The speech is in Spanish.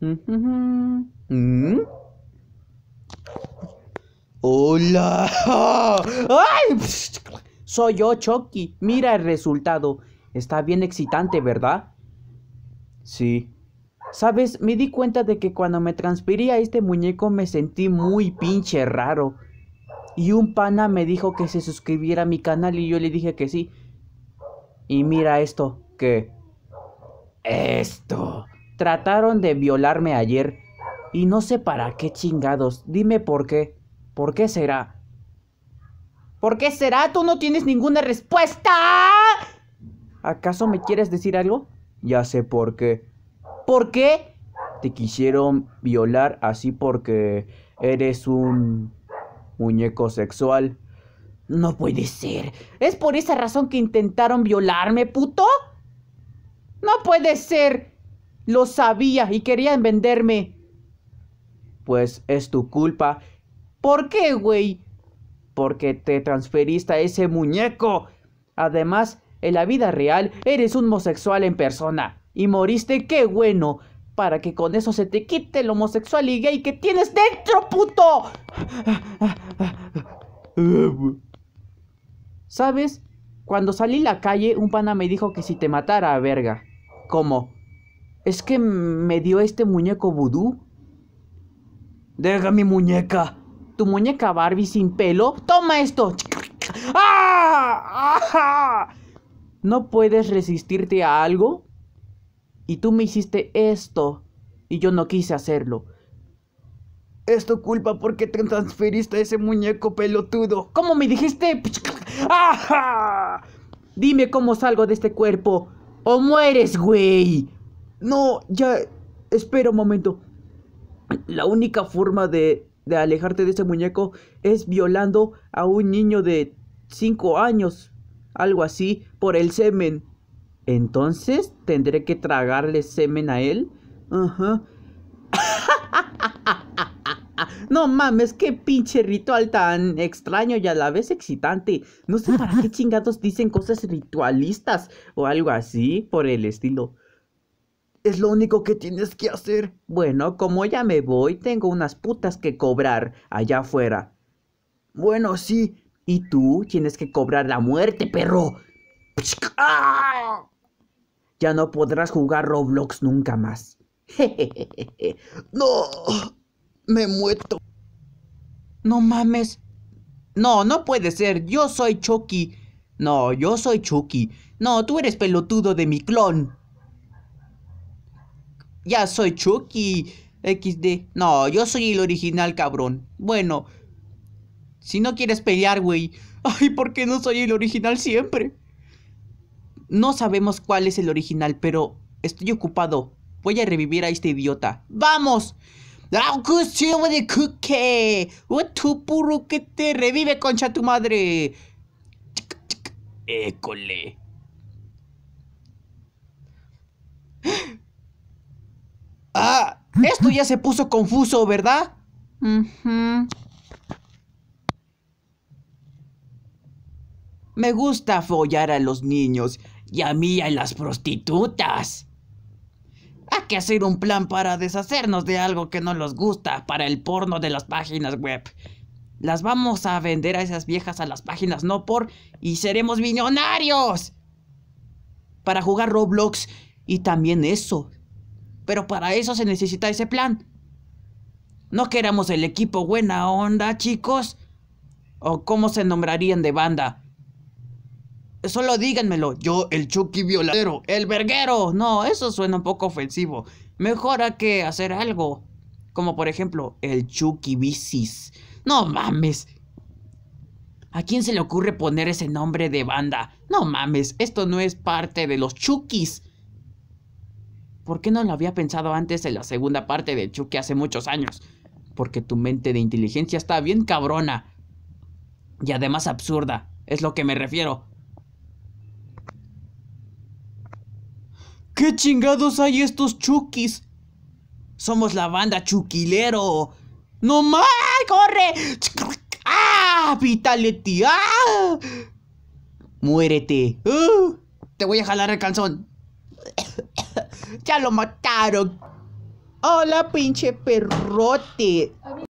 Mm. ¡Hola! Soy yo, Chucky. Mira el resultado. Está bien excitante, ¿verdad? Sí. Sabes, me di cuenta de que cuando me transferí a este muñeco me sentí muy pinche raro. Y un pana me dijo que se suscribiera a mi canal y yo le dije que sí. Y mira esto, ¿Qué? Esto. Trataron de violarme ayer y no sé para qué chingados. Dime por qué. ¿Por qué será? ¿Por qué será? Tú no tienes ninguna respuesta. ¿Acaso me quieres decir algo? Ya sé por qué. ¿Por qué? Te quisieron violar así porque eres un muñeco sexual. No puede ser. ¿Es por esa razón que intentaron violarme, puto? No puede ser. Lo sabía y querían venderme. Pues es tu culpa. ¿Por qué, güey? Porque te transferiste a ese muñeco. Además, en la vida real eres un homosexual en persona. Y moriste, qué bueno. Para que con eso se te quite el homosexual y gay que tienes dentro, puto. ¿Sabes? Cuando salí a la calle, un pana me dijo que si te matara a verga. ¿Cómo? Es que me dio este muñeco vudú. ¡Déjame, mi muñeca. ¿Tu muñeca Barbie sin pelo? ¡Toma esto! ¡Ah! ¡Ah! ¿No puedes resistirte a algo? Y tú me hiciste esto y yo no quise hacerlo. Es tu culpa porque te transferiste a ese muñeco pelotudo. ¿Cómo me dijiste? ¡Ah! Dime cómo salgo de este cuerpo. O mueres, güey. No, ya. Espera un momento. La única forma de, alejarte de ese muñeco es violando a un niño de 5 años, algo así, por el semen. Entonces, ¿tendré que tragarle semen a él? Ajá. no mames, qué pinche ritual tan extraño y a la vez excitante. No sé para qué chingados dicen cosas ritualistas o algo así por el estilo. Es lo único que tienes que hacer. Bueno, como ya me voy, tengo unas putas que cobrar allá afuera. Bueno, sí. Y tú tienes que cobrar la muerte, perro. ¡Ah! Ya no podrás jugar Roblox nunca más. no. Me muerto. No mames. No, no puede ser. Yo soy Chucky. No, yo soy Chucky. No, tú eres pelotudo de mi clon. Ya soy Chucky XD. No, yo soy el original, cabrón. Bueno, si no quieres pelear, güey. Ay, ¿por qué no soy el original siempre? No sabemos cuál es el original, pero estoy ocupado. Voy a revivir a este idiota. ¡Vamos! de cookie! ¡Oh, ¡Tu puro que te revive, concha tu madre! ¡École! Esto ya se puso confuso, ¿verdad? Me gusta follar a los niños y a mí a las prostitutas. Hay que hacer un plan para deshacernos de algo que no nos gusta para el porno de las páginas web. Las vamos a vender a esas viejas a las páginas no por y seremos millonarios. Para jugar Roblox y también eso, pero para eso se necesita ese plan. No queramos el equipo buena onda, chicos. O cómo se nombrarían de banda. Solo díganmelo. Yo, el Chucky violadero, el verguero. No, eso suena un poco ofensivo. Mejor que hacer algo. Como por ejemplo, el Chucky Bicis. No mames. ¿A quién se le ocurre poner ese nombre de banda? No mames, esto no es parte de los Chukis. ¿Por qué no lo había pensado antes en la segunda parte de Chucky hace muchos años? Porque tu mente de inteligencia está bien cabrona. Y además absurda. Es lo que me refiero. ¿Qué chingados hay estos chuquis Somos la banda Chuquilero. ¡No más! ¡Corre! ¡Ah! ¡Vitality! ¡Ah! ¡Muérete! ¡Uh! ¡Te voy a jalar el calzón! ya lo mataron. Hola, pinche perrote.